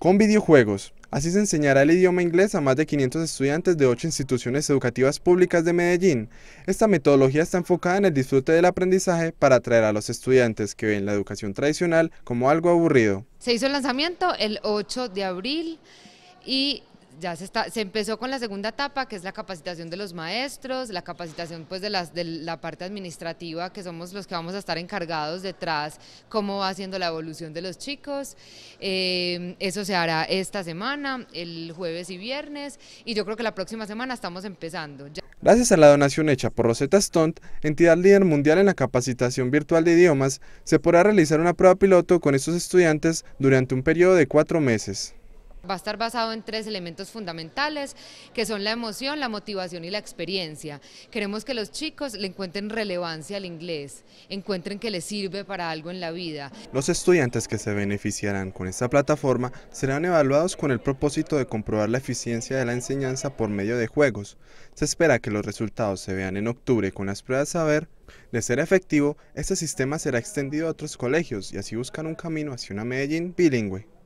con videojuegos. Así se enseñará el idioma inglés a más de 500 estudiantes de 8 instituciones educativas públicas de Medellín. Esta metodología está enfocada en el disfrute del aprendizaje para atraer a los estudiantes que ven la educación tradicional como algo aburrido. Se hizo el lanzamiento el 8 de abril y ya se, está, se empezó con la segunda etapa, que es la capacitación de los maestros, la capacitación pues, de, las, de la parte administrativa, que somos los que vamos a estar encargados detrás, cómo va haciendo la evolución de los chicos. Eh, eso se hará esta semana, el jueves y viernes, y yo creo que la próxima semana estamos empezando. Gracias a la donación hecha por Rosetta Stone, entidad líder mundial en la capacitación virtual de idiomas, se podrá realizar una prueba piloto con estos estudiantes durante un periodo de cuatro meses. Va a estar basado en tres elementos fundamentales, que son la emoción, la motivación y la experiencia. Queremos que los chicos le encuentren relevancia al inglés, encuentren que le sirve para algo en la vida. Los estudiantes que se beneficiarán con esta plataforma serán evaluados con el propósito de comprobar la eficiencia de la enseñanza por medio de juegos. Se espera que los resultados se vean en octubre con las pruebas Saber. De ser efectivo, este sistema será extendido a otros colegios y así buscan un camino hacia una Medellín bilingüe.